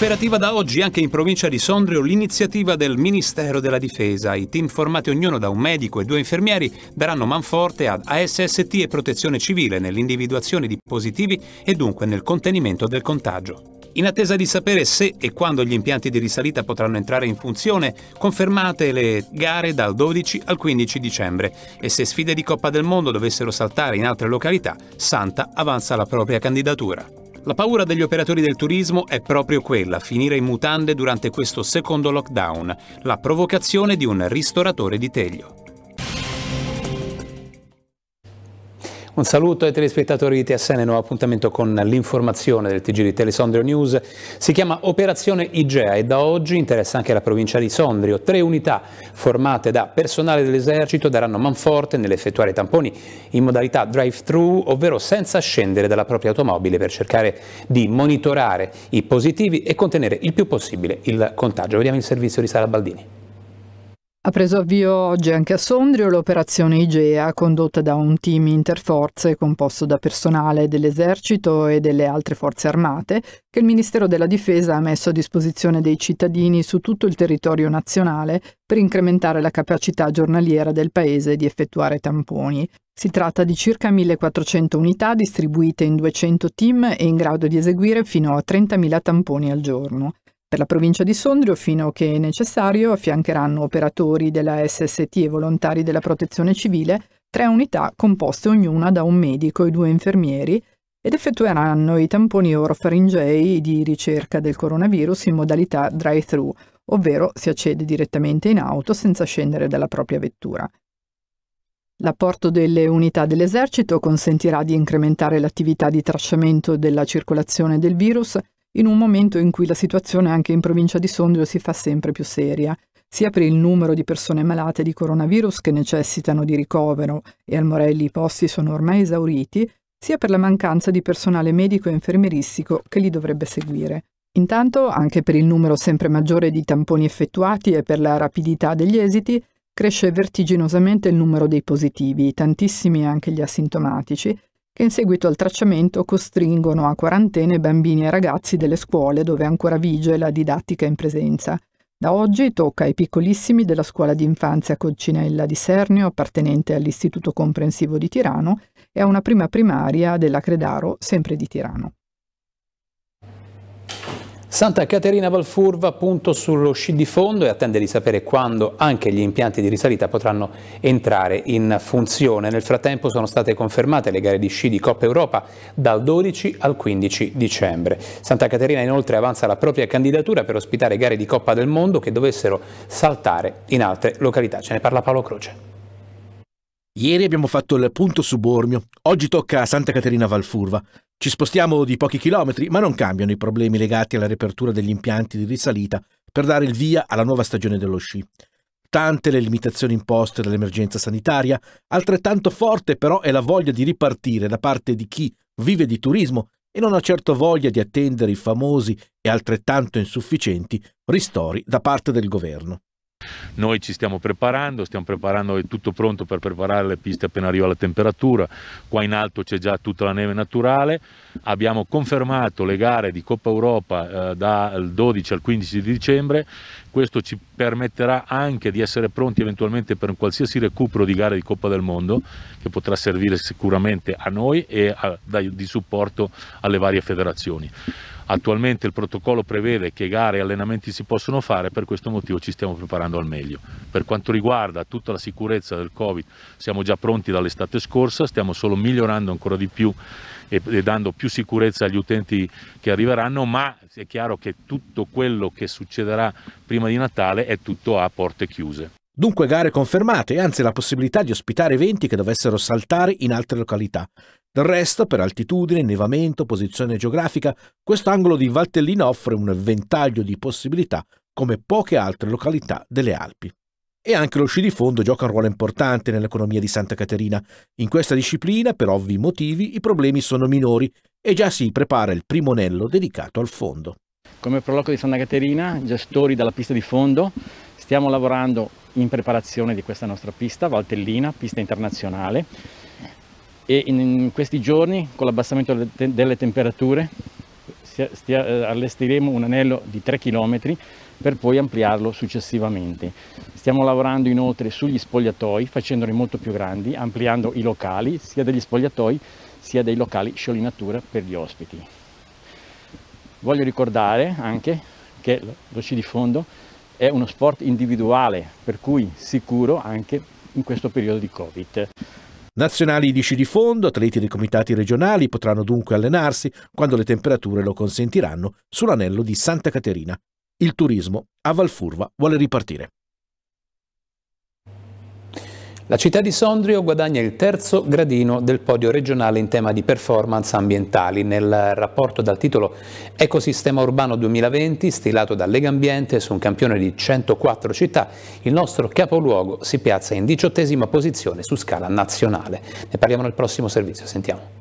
Operativa da oggi anche in provincia di Sondrio l'iniziativa del Ministero della Difesa. I team formati ognuno da un medico e due infermieri daranno manforte ad ASST e protezione civile nell'individuazione di positivi e dunque nel contenimento del contagio. In attesa di sapere se e quando gli impianti di risalita potranno entrare in funzione, confermate le gare dal 12 al 15 dicembre e se sfide di Coppa del Mondo dovessero saltare in altre località, Santa avanza la propria candidatura. La paura degli operatori del turismo è proprio quella, finire in mutande durante questo secondo lockdown, la provocazione di un ristoratore di Teglio. Un saluto ai telespettatori di TSN, nuovo appuntamento con l'informazione del TG di Telesondrio News. Si chiama Operazione IGEA e da oggi interessa anche la provincia di Sondrio. Tre unità formate da personale dell'esercito daranno manforte nell'effettuare tamponi in modalità drive-thru, ovvero senza scendere dalla propria automobile per cercare di monitorare i positivi e contenere il più possibile il contagio. Vediamo il servizio di Sara Baldini. Ha preso avvio oggi anche a Sondrio l'operazione IGEA condotta da un team interforze composto da personale dell'esercito e delle altre forze armate che il Ministero della Difesa ha messo a disposizione dei cittadini su tutto il territorio nazionale per incrementare la capacità giornaliera del Paese di effettuare tamponi. Si tratta di circa 1400 unità distribuite in 200 team e in grado di eseguire fino a 30.000 tamponi al giorno. Per la provincia di Sondrio, fino che necessario, affiancheranno operatori della SST e volontari della Protezione Civile tre unità composte ognuna da un medico e due infermieri ed effettueranno i tamponi orofaringei di ricerca del coronavirus in modalità drive-thru, ovvero si accede direttamente in auto senza scendere dalla propria vettura. L'apporto delle unità dell'esercito consentirà di incrementare l'attività di tracciamento della circolazione del virus in un momento in cui la situazione anche in provincia di Sondrio si fa sempre più seria, sia per il numero di persone malate di coronavirus che necessitano di ricovero e al Morelli i posti sono ormai esauriti, sia per la mancanza di personale medico e infermieristico che li dovrebbe seguire. Intanto, anche per il numero sempre maggiore di tamponi effettuati e per la rapidità degli esiti, cresce vertiginosamente il numero dei positivi, tantissimi anche gli asintomatici, che in seguito al tracciamento costringono a quarantene bambini e ragazzi delle scuole dove ancora vige la didattica in presenza. Da oggi tocca ai piccolissimi della scuola di infanzia Coccinella di Sernio, appartenente all'Istituto Comprensivo di Tirano, e a una prima primaria della Credaro, sempre di Tirano. Santa Caterina Valfurva punto sullo sci di fondo e attende di sapere quando anche gli impianti di risalita potranno entrare in funzione. Nel frattempo sono state confermate le gare di sci di Coppa Europa dal 12 al 15 dicembre. Santa Caterina inoltre avanza la propria candidatura per ospitare gare di Coppa del Mondo che dovessero saltare in altre località. Ce ne parla Paolo Croce. Ieri abbiamo fatto il punto su Bormio, oggi tocca a Santa Caterina Valfurva. Ci spostiamo di pochi chilometri, ma non cambiano i problemi legati alla riapertura degli impianti di risalita per dare il via alla nuova stagione dello sci. Tante le limitazioni imposte dall'emergenza sanitaria, altrettanto forte però è la voglia di ripartire da parte di chi vive di turismo e non ha certo voglia di attendere i famosi e altrettanto insufficienti ristori da parte del governo. Noi ci stiamo preparando, stiamo preparando, è tutto pronto per preparare le piste appena arriva la temperatura, qua in alto c'è già tutta la neve naturale, abbiamo confermato le gare di Coppa Europa eh, dal 12 al 15 di dicembre, questo ci permetterà anche di essere pronti eventualmente per un qualsiasi recupero di gare di Coppa del Mondo che potrà servire sicuramente a noi e a, da, di supporto alle varie federazioni. Attualmente il protocollo prevede che gare e allenamenti si possono fare, per questo motivo ci stiamo preparando al meglio. Per quanto riguarda tutta la sicurezza del Covid, siamo già pronti dall'estate scorsa, stiamo solo migliorando ancora di più e, e dando più sicurezza agli utenti che arriveranno, ma è chiaro che tutto quello che succederà prima di Natale è tutto a porte chiuse. Dunque gare confermate e anzi la possibilità di ospitare eventi che dovessero saltare in altre località. Del resto, per altitudine, innevamento, posizione geografica, questo angolo di Valtellina offre un ventaglio di possibilità come poche altre località delle Alpi. E anche lo sci di fondo gioca un ruolo importante nell'economia di Santa Caterina. In questa disciplina, per ovvi motivi, i problemi sono minori e già si prepara il primo anello dedicato al fondo. Come Proloco di Santa Caterina, gestori della pista di fondo, stiamo lavorando in preparazione di questa nostra pista, Valtellina, pista internazionale, e in questi giorni con l'abbassamento delle temperature eh, allestiremo un anello di 3 km per poi ampliarlo successivamente. Stiamo lavorando inoltre sugli spogliatoi facendoli molto più grandi, ampliando i locali sia degli spogliatoi sia dei locali sciolinatura per gli ospiti. Voglio ricordare anche che lo sci di fondo è uno sport individuale, per cui sicuro anche in questo periodo di Covid. Nazionali 10 di fondo, atleti dei comitati regionali potranno dunque allenarsi, quando le temperature lo consentiranno, sull'anello di Santa Caterina. Il turismo a Valfurva vuole ripartire. La città di Sondrio guadagna il terzo gradino del podio regionale in tema di performance ambientali nel rapporto dal titolo Ecosistema Urbano 2020 stilato da Lega Ambiente su un campione di 104 città. Il nostro capoluogo si piazza in diciottesima posizione su scala nazionale. Ne parliamo nel prossimo servizio, sentiamo.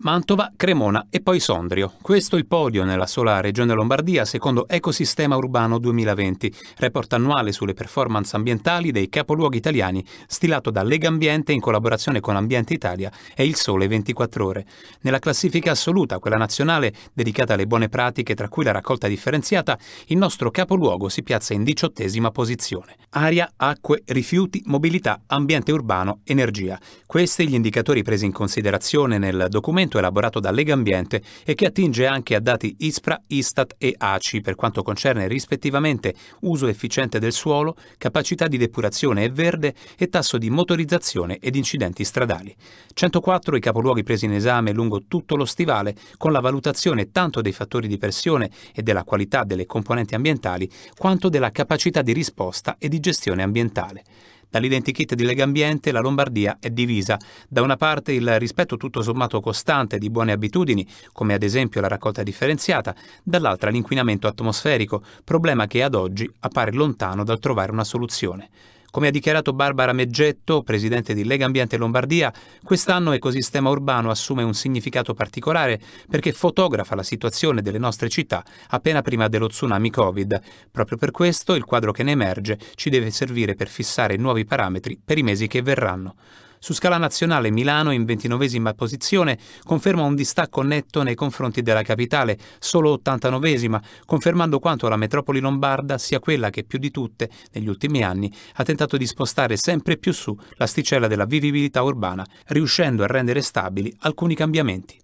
Mantova, Cremona e poi Sondrio. Questo il podio nella sola regione Lombardia secondo Ecosistema Urbano 2020, report annuale sulle performance ambientali dei capoluoghi italiani, stilato da Lega Ambiente in collaborazione con Ambiente Italia e Il Sole 24 Ore. Nella classifica assoluta, quella nazionale, dedicata alle buone pratiche tra cui la raccolta differenziata, il nostro capoluogo si piazza in diciottesima posizione. Aria, acque, rifiuti, mobilità, ambiente urbano, energia. Questi gli indicatori presi in considerazione nel documento documento elaborato da Lega Ambiente e che attinge anche a dati ISPRA, ISTAT e ACI per quanto concerne rispettivamente uso efficiente del suolo, capacità di depurazione e verde e tasso di motorizzazione ed incidenti stradali. 104 i capoluoghi presi in esame lungo tutto lo stivale con la valutazione tanto dei fattori di pressione e della qualità delle componenti ambientali quanto della capacità di risposta e di gestione ambientale. Dall'identikit di Legambiente la Lombardia è divisa. Da una parte il rispetto tutto sommato costante di buone abitudini, come ad esempio la raccolta differenziata, dall'altra l'inquinamento atmosferico, problema che ad oggi appare lontano dal trovare una soluzione. Come ha dichiarato Barbara Meggetto, presidente di Lega Ambiente Lombardia, quest'anno ecosistema urbano assume un significato particolare perché fotografa la situazione delle nostre città appena prima dello tsunami Covid. Proprio per questo il quadro che ne emerge ci deve servire per fissare nuovi parametri per i mesi che verranno. Su scala nazionale Milano, in ventinovesima posizione, conferma un distacco netto nei confronti della capitale, solo ottantanovesima, confermando quanto la metropoli lombarda sia quella che più di tutte, negli ultimi anni, ha tentato di spostare sempre più su l'asticella della vivibilità urbana, riuscendo a rendere stabili alcuni cambiamenti.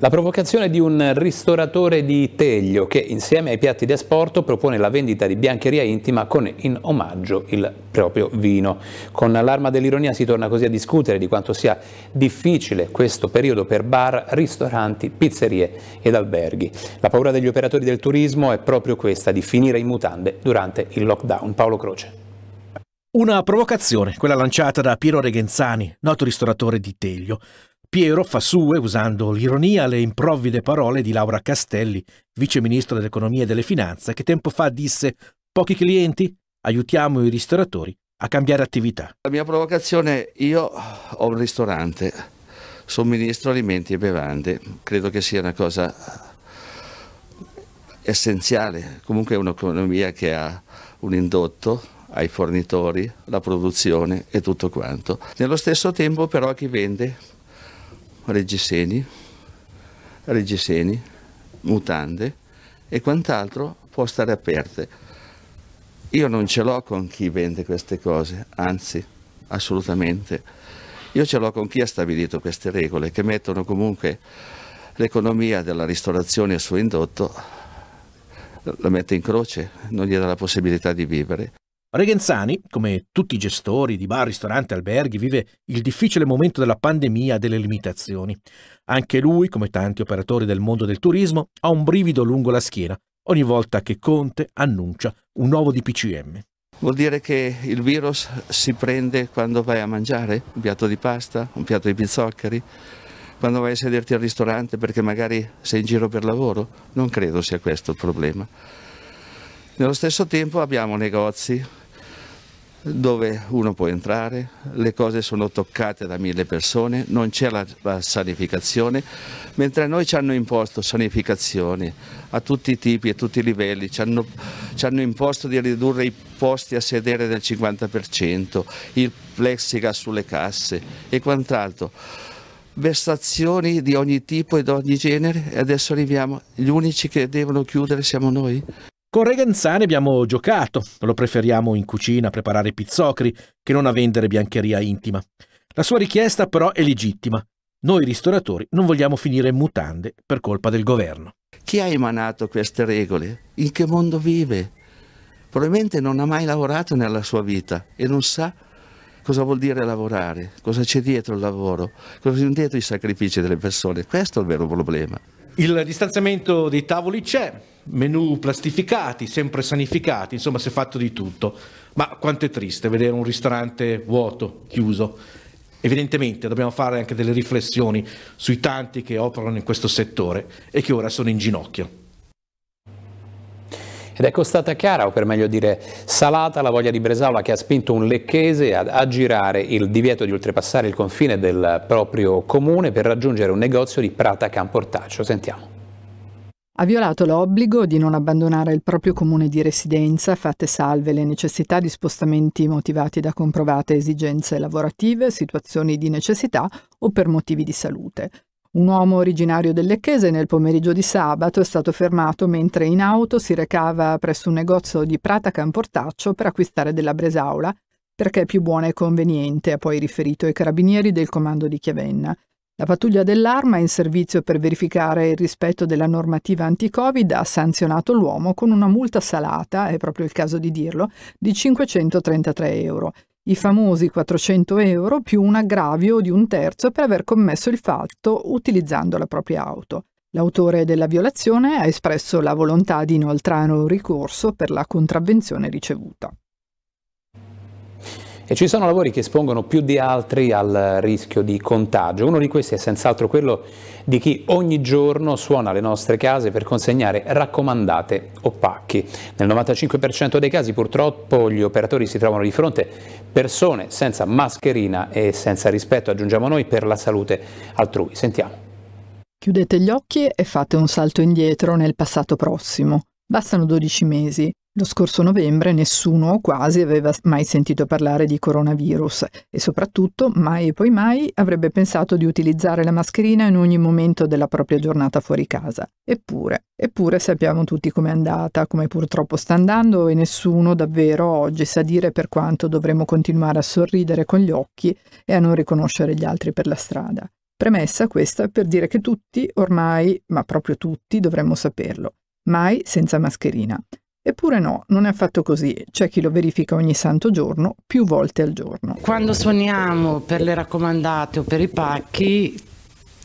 La provocazione di un ristoratore di Teglio che insieme ai piatti di asporto propone la vendita di biancheria intima con in omaggio il proprio vino. Con l'arma dell'ironia si torna così a discutere di quanto sia difficile questo periodo per bar, ristoranti, pizzerie ed alberghi. La paura degli operatori del turismo è proprio questa di finire in mutande durante il lockdown. Paolo Croce. Una provocazione, quella lanciata da Piero Regenzani, noto ristoratore di Teglio. Piero fa sue, usando l'ironia, le improvvide parole di Laura Castelli, vice ministro dell'economia e delle finanze, che tempo fa disse pochi clienti, aiutiamo i ristoratori a cambiare attività. La mia provocazione, io ho un ristorante, somministro alimenti e bevande, credo che sia una cosa essenziale, comunque è un'economia che ha un indotto ai fornitori, la produzione e tutto quanto. Nello stesso tempo però chi vende reggiseni, reggiseni, mutande e quant'altro può stare aperte. Io non ce l'ho con chi vende queste cose, anzi, assolutamente. Io ce l'ho con chi ha stabilito queste regole che mettono comunque l'economia della ristorazione e il suo indotto la mette in croce, non gli dà la possibilità di vivere Regenzani, come tutti i gestori di bar, ristoranti, alberghi, vive il difficile momento della pandemia e delle limitazioni. Anche lui, come tanti operatori del mondo del turismo, ha un brivido lungo la schiena ogni volta che Conte annuncia un nuovo DPCM. Vuol dire che il virus si prende quando vai a mangiare un piatto di pasta, un piatto di pizzoccheri, quando vai a sederti al ristorante perché magari sei in giro per lavoro? Non credo sia questo il problema. Nello stesso tempo abbiamo negozi dove uno può entrare, le cose sono toccate da mille persone, non c'è la, sanificazione, mentre a noi ci hanno imposto sanificazioni a tutti i tipi, e a tutti i livelli, ci hanno, ci hanno imposto di ridurre i posti a sedere del 50%, il plexigas sulle casse e quant'altro. Vestazioni di ogni tipo e di ogni genere e adesso arriviamo, gli unici che devono chiudere siamo noi. Con Reganzani abbiamo giocato, lo preferiamo in cucina a preparare pizzocri che non a vendere biancheria intima. La sua richiesta però è legittima. Noi ristoratori non vogliamo finire in mutande per colpa del governo. Chi ha emanato queste regole? In che mondo vive? Probabilmente non ha mai lavorato nella sua vita e non sa cosa vuol dire lavorare, cosa c'è dietro il lavoro, cosa c'è dietro i sacrifici delle persone. Questo è il vero problema. Il distanziamento dei tavoli c'è, menù plastificati, sempre sanificati, insomma si è fatto di tutto. Ma quanto è triste vedere un ristorante vuoto, chiuso. Evidentemente dobbiamo fare anche delle riflessioni sui tanti che operano in questo settore e che ora sono in ginocchio. Ed è costata cara, o per meglio dire salata, la voglia di Bresaola che ha spinto un lecchese ad aggirare il divieto di oltrepassare il confine del proprio comune per raggiungere un negozio di Prata Camportaccio. Sentiamo. Ha violato l'obbligo di non abbandonare il proprio comune di residenza, fatte salve le necessità di spostamenti motivati da comprovate esigenze lavorative, situazioni di necessità o per motivi di salute. Un uomo originario del Lecchese nel pomeriggio di sabato è stato fermato mentre in auto si recava presso un negozio di Prata Camportaccio per acquistare della Bresaula, perché è più buona e conveniente, ha poi riferito ai carabinieri del comando di Chiavenna. La pattuglia dell'arma in servizio per verificare il rispetto della normativa anti-Covid ha sanzionato l'uomo con una multa salata, è proprio il caso di dirlo, di 533 euro i famosi 400 euro più un aggravio di un terzo per aver commesso il fatto utilizzando la propria auto. L'autore della violazione ha espresso la volontà di inoltrare un ricorso per la contravvenzione ricevuta. E ci sono lavori che espongono più di altri al rischio di contagio. Uno di questi è senz'altro quello di chi ogni giorno suona le nostre case per consegnare raccomandate o pacchi. Nel 95% dei casi purtroppo gli operatori si trovano di fronte persone senza mascherina e senza rispetto, aggiungiamo noi, per la salute altrui. Sentiamo. Chiudete gli occhi e fate un salto indietro nel passato prossimo. Bastano 12 mesi lo scorso novembre nessuno o quasi aveva mai sentito parlare di coronavirus e soprattutto mai e poi mai avrebbe pensato di utilizzare la mascherina in ogni momento della propria giornata fuori casa. Eppure, eppure sappiamo tutti com'è andata, come purtroppo sta andando e nessuno davvero oggi sa dire per quanto dovremo continuare a sorridere con gli occhi e a non riconoscere gli altri per la strada. Premessa questa per dire che tutti, ormai, ma proprio tutti, dovremmo saperlo. Mai senza mascherina. Eppure no, non è affatto così. C'è chi lo verifica ogni santo giorno, più volte al giorno. Quando suoniamo per le raccomandate o per i pacchi,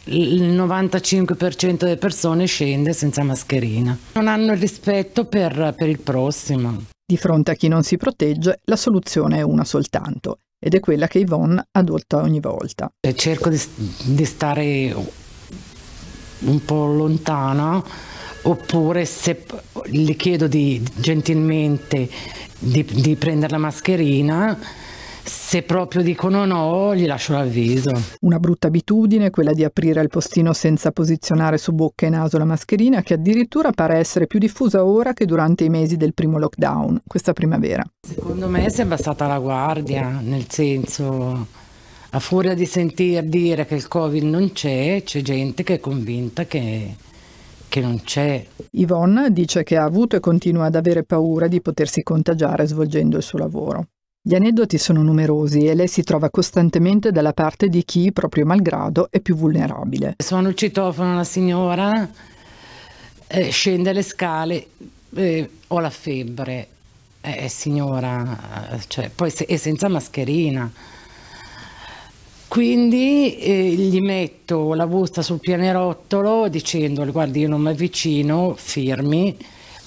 il 95% delle persone scende senza mascherina. Non hanno il rispetto per, per il prossimo. Di fronte a chi non si protegge, la soluzione è una soltanto, ed è quella che Yvonne adotta ogni volta. Cerco di, di stare un po' lontana oppure se le chiedo di, gentilmente di, di prendere la mascherina, se proprio dicono no, gli lascio l'avviso. Una brutta abitudine, quella di aprire il postino senza posizionare su bocca e naso la mascherina, che addirittura pare essere più diffusa ora che durante i mesi del primo lockdown, questa primavera. Secondo me si è abbassata la guardia, nel senso, a furia di sentir dire che il Covid non c'è, c'è gente che è convinta che che non c'è. Yvonne dice che ha avuto e continua ad avere paura di potersi contagiare svolgendo il suo lavoro. Gli aneddoti sono numerosi e lei si trova costantemente dalla parte di chi, proprio malgrado, è più vulnerabile. Suona il citofono una signora, eh, scende le scale, eh, ho la febbre, eh, eh signora, eh, cioè, poi se, e senza mascherina. Quindi eh, gli metto la busta sul pianerottolo dicendole guardi io non mi avvicino, firmi,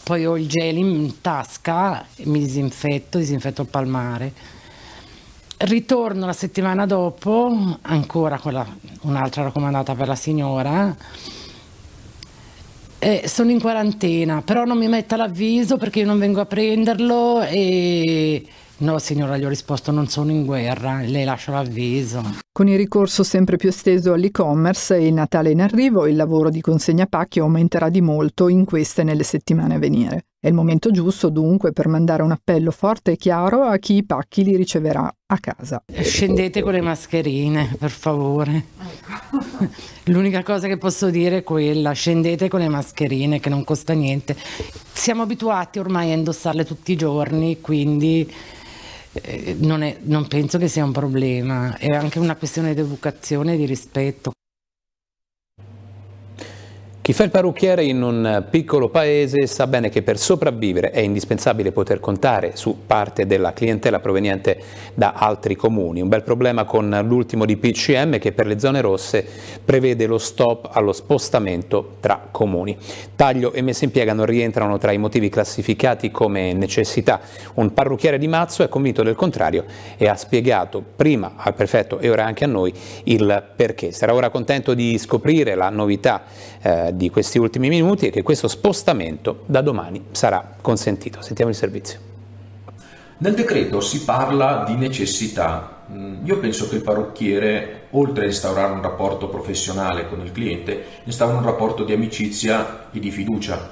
poi ho il gel in tasca, mi disinfetto, disinfetto il palmare. Ritorno la settimana dopo, ancora con la, un'altra raccomandata per la signora, eh, sono in quarantena, però non mi metta l'avviso perché io non vengo a prenderlo e No signora, gli ho risposto non sono in guerra, le lascio l'avviso. Con il ricorso sempre più esteso all'e-commerce e il Natale in arrivo, il lavoro di consegna pacchi aumenterà di molto in queste e nelle settimane a venire. È il momento giusto dunque per mandare un appello forte e chiaro a chi i pacchi li riceverà a casa. Eh, scendete con le mascherine, per favore. L'unica cosa che posso dire è quella, scendete con le mascherine che non costa niente. Siamo abituati ormai a indossarle tutti i giorni, quindi eh, non, è, non penso che sia un problema, è anche una questione di educazione e di rispetto. Chi fa il parrucchiere in un piccolo paese sa bene che per sopravvivere è indispensabile poter contare su parte della clientela proveniente da altri comuni. Un bel problema con l'ultimo di PCM che per le zone rosse prevede lo stop allo spostamento tra comuni. Taglio e messa in piega non rientrano tra i motivi classificati come necessità. Un parrucchiere di Mazzo è convinto del contrario e ha spiegato prima al prefetto e ora anche a noi il perché. Sarà ora contento di scoprire la novità eh, di questi ultimi minuti e che questo spostamento da domani sarà consentito. Sentiamo il servizio. Nel decreto si parla di necessità. Mm, io penso che il parrucchiere, oltre a instaurare un rapporto professionale con il cliente, instaura un rapporto di amicizia e di fiducia.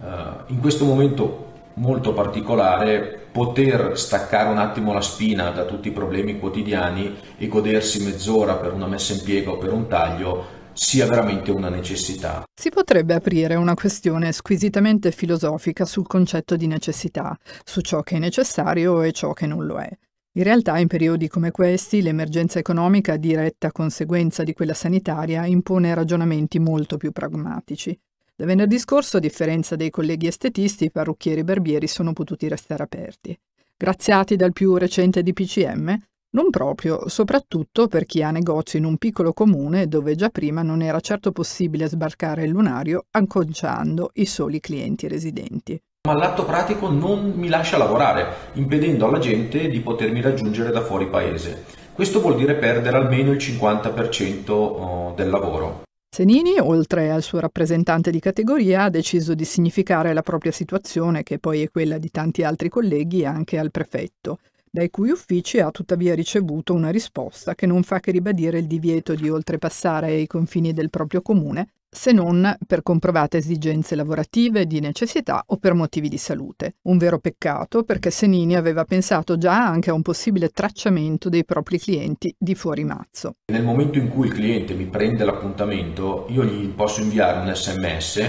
Eh, in questo momento molto particolare poter staccare un attimo la spina da tutti i problemi quotidiani e godersi mezz'ora per una messa in piega o per un taglio sia veramente una necessità. Si potrebbe aprire una questione squisitamente filosofica sul concetto di necessità, su ciò che è necessario e ciò che non lo è. In realtà in periodi come questi l'emergenza economica diretta conseguenza di quella sanitaria impone ragionamenti molto più pragmatici. Da venerdì scorso, a differenza dei colleghi estetisti, i parrucchieri e barbieri sono potuti restare aperti. Graziati dal più recente DPCM, non proprio, soprattutto per chi ha negozio in un piccolo comune dove già prima non era certo possibile sbarcare il lunario acconciando i soli clienti residenti. Ma l'atto pratico non mi lascia lavorare, impedendo alla gente di potermi raggiungere da fuori paese. Questo vuol dire perdere almeno il 50% del lavoro. Senini, oltre al suo rappresentante di categoria, ha deciso di significare la propria situazione, che poi è quella di tanti altri colleghi, anche al prefetto dai cui uffici ha tuttavia ricevuto una risposta che non fa che ribadire il divieto di oltrepassare i confini del proprio comune, se non per comprovate esigenze lavorative, di necessità o per motivi di salute. Un vero peccato perché Senini aveva pensato già anche a un possibile tracciamento dei propri clienti di fuori mazzo. Nel momento in cui il cliente mi prende l'appuntamento, io gli posso inviare un sms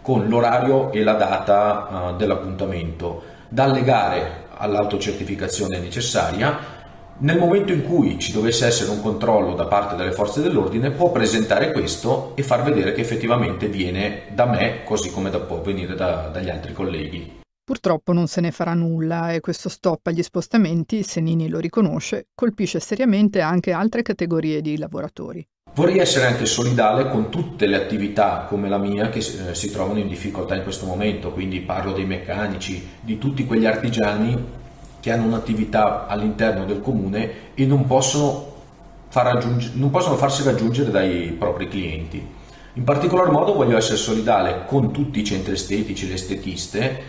con l'orario e la data uh, dell'appuntamento da allegare all'autocertificazione necessaria, nel momento in cui ci dovesse essere un controllo da parte delle forze dell'ordine può presentare questo e far vedere che effettivamente viene da me così come da, può venire da, dagli altri colleghi. Purtroppo non se ne farà nulla e questo stop agli spostamenti, se Nini lo riconosce, colpisce seriamente anche altre categorie di lavoratori. Vorrei essere anche solidale con tutte le attività come la mia che eh, si trovano in difficoltà in questo momento, quindi parlo dei meccanici, di tutti quegli artigiani che hanno un'attività all'interno del comune e non possono, far non possono farsi raggiungere dai propri clienti. In particolar modo voglio essere solidale con tutti i centri estetici, le estetiste,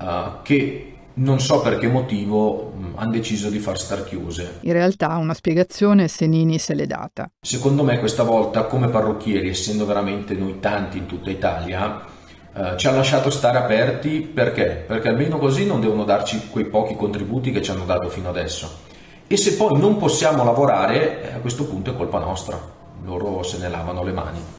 eh, che non so per che motivo mm, hanno deciso di far star chiuse. In realtà una spiegazione Senini se l'è data. Secondo me questa volta come parrucchieri, essendo veramente noi tanti in tutta Italia, eh, ci hanno lasciato stare aperti perché? Perché almeno così non devono darci quei pochi contributi che ci hanno dato fino adesso. E se poi non possiamo lavorare, eh, a questo punto è colpa nostra, loro se ne lavano le mani.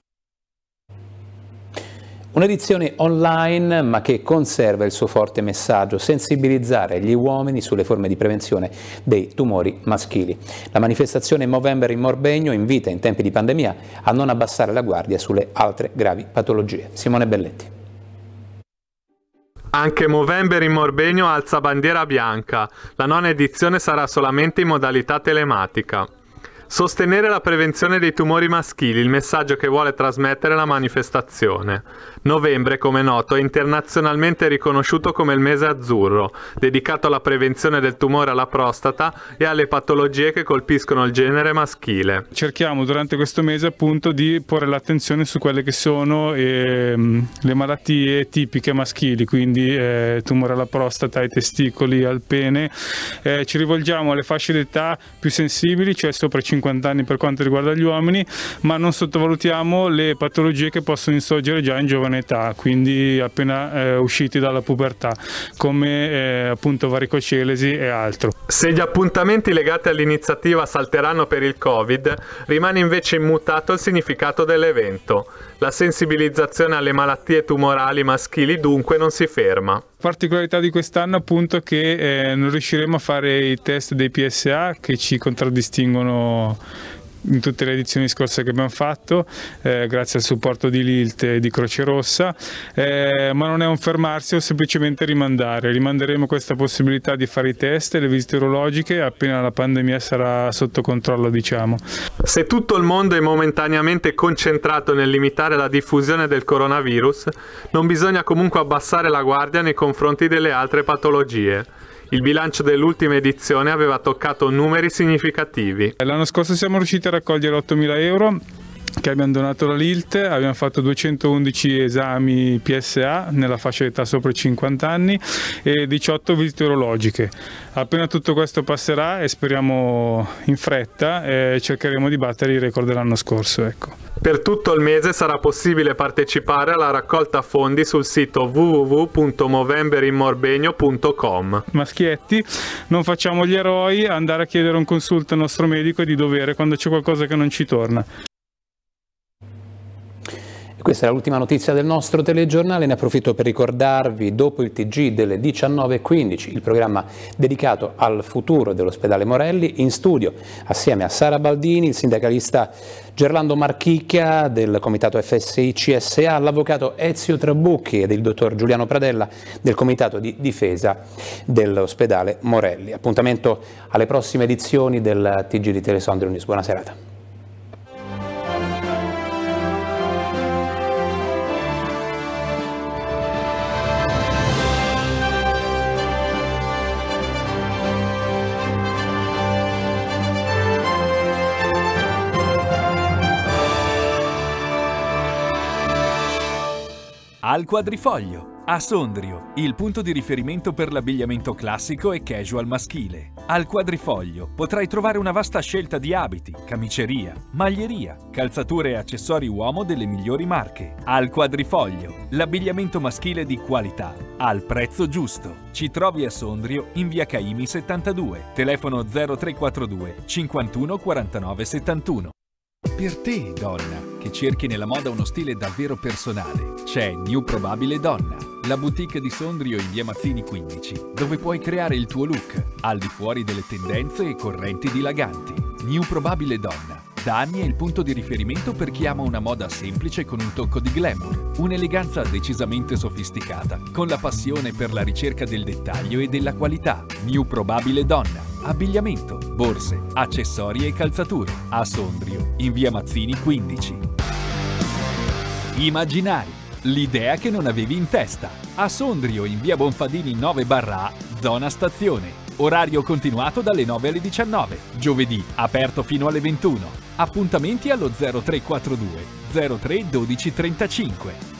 Un'edizione online ma che conserva il suo forte messaggio, sensibilizzare gli uomini sulle forme di prevenzione dei tumori maschili. La manifestazione Movember in Morbegno invita in tempi di pandemia a non abbassare la guardia sulle altre gravi patologie. Simone Belletti. Anche Movember in Morbegno alza bandiera bianca. La nona edizione sarà solamente in modalità telematica. Sostenere la prevenzione dei tumori maschili, il messaggio che vuole trasmettere la manifestazione. Novembre, come noto, è internazionalmente riconosciuto come il mese azzurro, dedicato alla prevenzione del tumore alla prostata e alle patologie che colpiscono il genere maschile. Cerchiamo durante questo mese appunto di porre l'attenzione su quelle che sono eh, le malattie tipiche maschili, quindi eh, tumore alla prostata, ai testicoli, al pene. Eh, ci rivolgiamo alle fasce d'età più sensibili, cioè sopra i 50 anni per quanto riguarda gli uomini, ma non sottovalutiamo le patologie che possono insorgere già in giovane giovane età, quindi appena eh, usciti dalla pubertà, come eh, appunto varicocelesi e altro. Se gli appuntamenti legati all'iniziativa salteranno per il Covid, rimane invece immutato il significato dell'evento. La sensibilizzazione alle malattie tumorali maschili dunque non si ferma particolarità di quest'anno appunto è che eh, non riusciremo a fare i test dei PSA che ci contraddistinguono in tutte le edizioni scorse che abbiamo fatto, eh, grazie al supporto di Lilt e di Croce Rossa, eh, ma non è un fermarsi o semplicemente rimandare. Rimanderemo questa possibilità di fare i test e le visite urologiche appena la pandemia sarà sotto controllo, diciamo. Se tutto il mondo è momentaneamente concentrato nel limitare la diffusione del coronavirus, non bisogna comunque abbassare la guardia nei confronti delle altre patologie. Il bilancio dell'ultima edizione aveva toccato numeri significativi. L'anno scorso siamo riusciti a raccogliere 8.000 euro che abbiamo donato la LILT, abbiamo fatto 211 esami PSA nella fascia d'età sopra i 50 anni e 18 visite urologiche. Appena tutto questo passerà e speriamo in fretta eh, cercheremo di battere i record dell'anno scorso. Ecco. Per tutto il mese sarà possibile partecipare alla raccolta fondi sul sito www.movemberinmorbegno.com. Maschietti, non facciamo gli eroi, andare a chiedere un consulto al nostro medico è di dovere quando c'è qualcosa che non ci torna. E questa è l'ultima notizia del nostro telegiornale, ne approfitto per ricordarvi dopo il TG delle 19.15 il programma dedicato al futuro dell'ospedale Morelli, in studio assieme a Sara Baldini, il sindacalista Gerlando Marchicchia del comitato FSI CSA, l'avvocato Ezio Trabucchi ed il dottor Giuliano Pradella del comitato di difesa dell'ospedale Morelli. Appuntamento alle prossime edizioni del TG di Telesondrio News. Buona serata. Al quadrifoglio. A Sondrio, il punto di riferimento per l'abbigliamento classico e casual maschile. Al quadrifoglio potrai trovare una vasta scelta di abiti, camiceria, maglieria, calzature e accessori uomo delle migliori marche. Al quadrifoglio, l'abbigliamento maschile di qualità, al prezzo giusto. Ci trovi a Sondrio in via Caimi 72, telefono 0342 51 49 71. Per te, donna che cerchi nella moda uno stile davvero personale, c'è New Probabile Donna, la boutique di Sondrio in via Mazzini 15, dove puoi creare il tuo look, al di fuori delle tendenze e correnti dilaganti. New Probabile Donna. Da anni è il punto di riferimento per chi ama una moda semplice con un tocco di glamour, un'eleganza decisamente sofisticata, con la passione per la ricerca del dettaglio e della qualità. New Probabile Donna. Abbigliamento, borse, accessori e calzature. A Sondrio, in via Mazzini 15. Immaginari. L'idea che non avevi in testa. A Sondrio, in via Bonfadini 9 barra, zona stazione orario continuato dalle 9 alle 19, giovedì aperto fino alle 21, appuntamenti allo 0342 03 12 35.